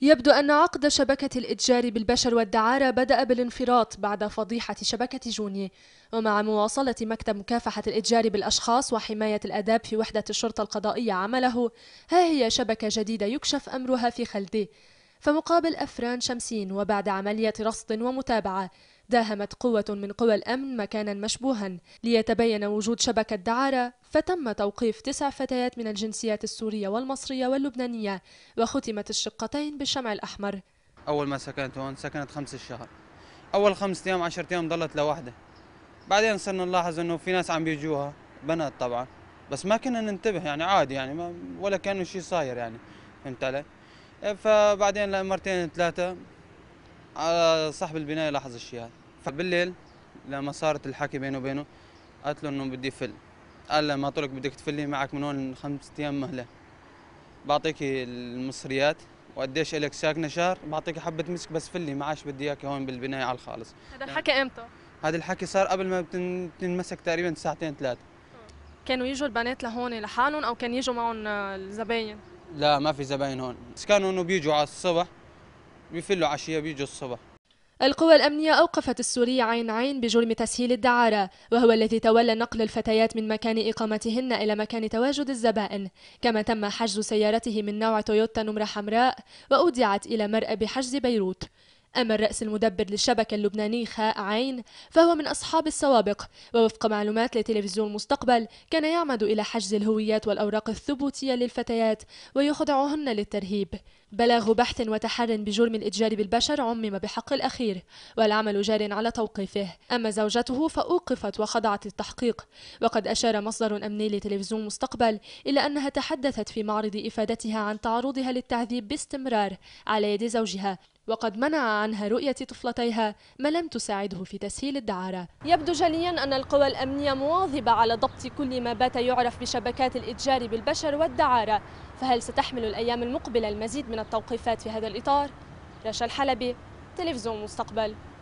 يبدو أن عقد شبكة الإتجار بالبشر والدعارة بدأ بالانفراط بعد فضيحة شبكة جوني ومع مواصلة مكتب مكافحة الإتجار بالأشخاص وحماية الآداب في وحدة الشرطة القضائية عمله ها هي شبكة جديدة يكشف أمرها في خلده فمقابل أفران شمسين وبعد عملية رصد ومتابعة داهمت قوة من قوى الأمن مكانا مشبوها ليتبين وجود شبكة دعارة فتم توقيف تسع فتيات من الجنسيات السورية والمصرية واللبنانية وختمت الشقتين بالشمع الأحمر أول ما سكنت هون سكنت خمس الشهر أول خمس أيام عشرة أيام ضلت لوحدها بعدين صرنا نلاحظ إنه في ناس عم بيجوها بنات طبعا بس ما كنا ننتبه يعني عادي يعني ما ولا كانه شيء صاير يعني فهمت علي؟ فبعدين مرتين ثلاثة صاحب البنايه لاحظ الشيء هذا فبالليل لما صارت الحكي بينه وبينه قالت له انه بدي فل قال له ما طولك بدك تفلي معك من هون خمسة ايام مهله بعطيك المصريات وقديش الك ساكنه شهر بعطيك حبه مسك بس فلي ما عادش بدي اياك هون بالبنايه على الخالص هذا الحكي امتى؟ هذا الحكي صار قبل ما تنمسك تقريبا ساعتين ثلاث كانوا يجوا البنات لهون لحالهم او كان يجوا معهم الزباين؟ لا ما في زباين هون بس كانوا انه بيجوا على الصبح بيفلوا عشية بيجوا الصبح القوى الأمنية أوقفت السوري عين عين بجرم تسهيل الدعارة وهو الذي تولى نقل الفتيات من مكان إقامتهن إلى مكان تواجد الزبائن كما تم حجز سيارته من نوع تويوتا نمرة حمراء وأودعت إلى مرأب حجز بيروت أما الرأس المدبر للشبكة اللبناني خاء عين فهو من أصحاب السوابق ووفق معلومات لتلفزيون مستقبل كان يعمد إلى حجز الهويات والأوراق الثبوتية للفتيات ويخضعهن للترهيب بلاغ بحث وتحر بجرم الإتجار بالبشر عمم بحق الأخير والعمل جار على توقيفه أما زوجته فأوقفت وخضعت للتحقيق وقد أشار مصدر أمني لتلفزيون مستقبل إلى أنها تحدثت في معرض إفادتها عن تعرضها للتعذيب باستمرار على يد زوجها وقد منع عنها رؤية طفلتيها ما لم تساعده في تسهيل الدعارة يبدو جليا أن القوى الأمنية مواظبة على ضبط كل ما بات يعرف بشبكات الإتجار بالبشر والدعارة فهل ستحمل الأيام المقبلة المزيد من التوقيفات في هذا الإطار؟ رشا الحلبي تلفزيون مستقبل